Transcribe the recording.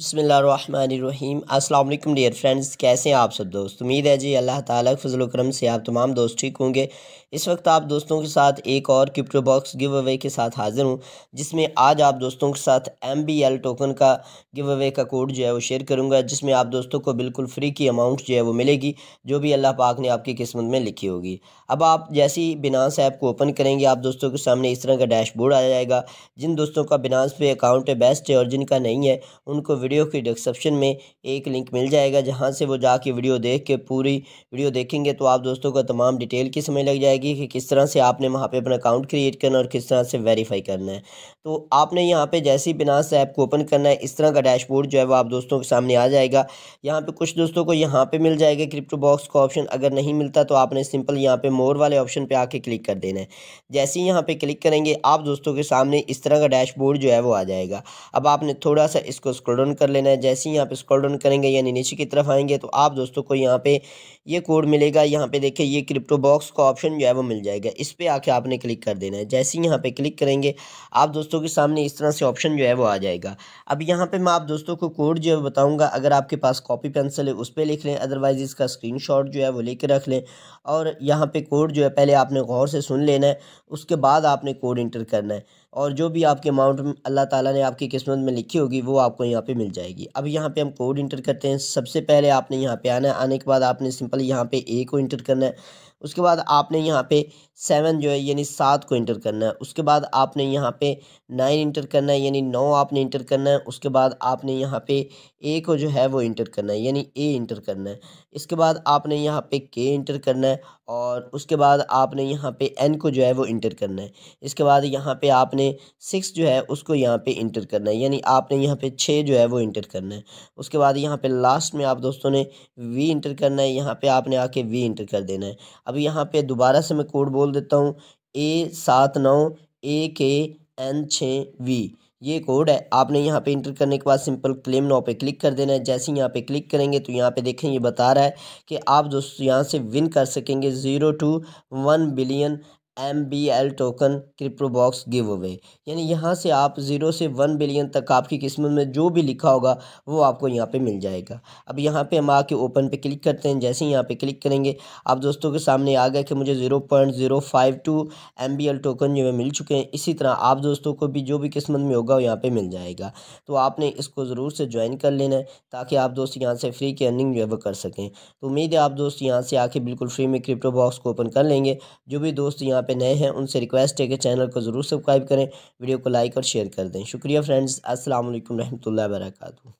बसमीम् अल्लाम dear friends कैसे हैं आप सब दोस्त उम्मीद है जी अल्लाह ताला के फजल करम से आप तमाम दोस्त ठीक होंगे इस वक्त आप दोस्तों के साथ एक और क्रिप्टो बॉक्स गिव अवे के साथ हाज़िर हूँ जिसमें आज आप दोस्तों के साथ एम बी एल टोकन का गिव अवे का कोड जो है वो शेयर करूँगा जिसमें आप दोस्तों को बिल्कुल फ्री की अमाउंट जो है वो मिलेगी जो भी अल्लाह पाक ने आपकी किस्मत में लिखी होगी अब आप जैसी बिनास ऐप को ओपन करेंगे आप दोस्तों के सामने इस तरह का डैशबोर्ड आ जाएगा जिन दोस्तों का बिनास पे अकाउंट है बेस्ट है और जिनका नहीं है उनको वीडियो के डिस्क्रिप्शन में एक लिंक मिल जाएगा जहाँ से वो जाके वीडियो देख के पूरी वीडियो देखेंगे तो आप दोस्तों को तमाम डिटेल की समझ लग जाएगी कि किस तरह से आपने वहाँ पर अपना अकाउंट क्रिएट करना और किस तरह से वेरीफाई करना है तो आपने यहाँ पर जैसे ही से ऐप को ओपन करना है इस तरह का डैशबोर्ड जो है वो आप दोस्तों के सामने आ जाएगा यहाँ पर कुछ दोस्तों को यहाँ पर मिल जाएगा क्रिप्टो बॉक्स का ऑप्शन अगर नहीं मिलता तो आपने सिंपल यहाँ पर मोर वाले ऑप्शन पर आके क्लिक कर देना है जैसे ही यहाँ पर क्लिक करेंगे आप दोस्तों के सामने इस तरह का डैशबोर्ड जो है वो आ जाएगा अब आपने थोड़ा सा इसको स्क्रोल कर लेना है जैसे ही यहाँ पे स्क्रॉल डाउन करेंगे यानी नीचे की तरफ आएंगे तो आप दोस्तों को यहाँ पे ये कोड मिलेगा यहाँ पे देखिए ये क्रिप्टो बॉक्स का ऑप्शन जो है वो मिल जाएगा इस पर आके आपने क्लिक कर देना है जैसे ही यहाँ पे क्लिक करेंगे आप दोस्तों के सामने इस तरह से ऑप्शन जो है वो आ जाएगा अब यहाँ पर मैं आप दोस्तों को कोड जो है बताऊँगा अगर आपके पास कॉपी पेंसिल है उस पर लिख लें अदरवाइज़ इसका स्क्रीन जो है वो ले रख लें और यहाँ पर कोड जो है पहले आपने गौर से सुन लेना है उसके बाद आपने कोड इंटर करना है और जो भी आपके अमाउंट अल्लाह ताला ने आपकी किस्मत में लिखी होगी वो आपको यहाँ पे मिल जाएगी अब यहाँ पे हम कोड इंटर करते हैं सबसे पहले आपने यहाँ पे आना है आने के बाद आपने सिंपल यहाँ पे ए को इंटर करना है उसके बाद आपने यहाँ पे सेवन जो है यानी सात को इंटर करना है उसके बाद आपने यहाँ पे नाइन इंटर करना है यानी नौ आपने इंटर करना है उसके बाद आपने यहाँ पे ए को जो है वो इंटर करना है यानी ए इंटर करना है इसके बाद आपने यहाँ पे के इंटर करना है और उसके बाद आपने यहाँ पे एन को जो है वो इंटर करना है इसके बाद यहाँ पे आपने सिक्स जो है उसको यहाँ पे इंटर करना है यानी आपने यहाँ पे छः जो है वो इंटर करना है उसके बाद यहाँ पे लास्ट में आप दोस्तों ने वी इंटर करना है यहाँ पे आपने आके वी इंटर कर देना है अभी यहाँ पे दोबारा से मैं कोड बोल देता हूँ ए सात नौ ए के एन छः वी ये कोड है आपने यहाँ पे इंटर करने के बाद सिंपल क्लेम नाव पे क्लिक कर देना है जैसे ही यहाँ पे क्लिक करेंगे तो यहाँ पे देखें ये बता रहा है कि आप दोस्तों यहाँ से विन कर सकेंगे zero two one billion M B L token crypto box giveaway यानी यहाँ से आप ज़ीरो से वन बिलियन तक आपकी किस्मत में जो भी लिखा होगा वो आपको यहाँ पे मिल जाएगा अब यहाँ पे हम आके ओपन पे क्लिक करते हैं जैसे ही यहाँ पे क्लिक करेंगे आप दोस्तों के सामने आ गया कि मुझे zero point zero five two M B L token जो है मिल चुके हैं इसी तरह आप दोस्तों को भी जो भी किस्मत में होगा वो यहाँ पर मिल जाएगा तो आपने इसको ज़रूर से ज्वाइन कर लेना है ताकि आप दोस्त यहाँ से फ्री की अर्निंग जो है वो कर सकें तो उम्मीद है आप दोस्त यहाँ से आके बिल्कुल फ्री में क्रिप्टो बॉक्स को ओपन कर लेंगे जो भी दोस्त यहाँ पे नए हैं उनसे रिक्वेस्ट है कि चैनल को ज़रूर सब्सक्राइब करें वीडियो को लाइक और शेयर कर दें शुक्रिया फ्रेंड्स असल वरहमल रहमतुल्लाहि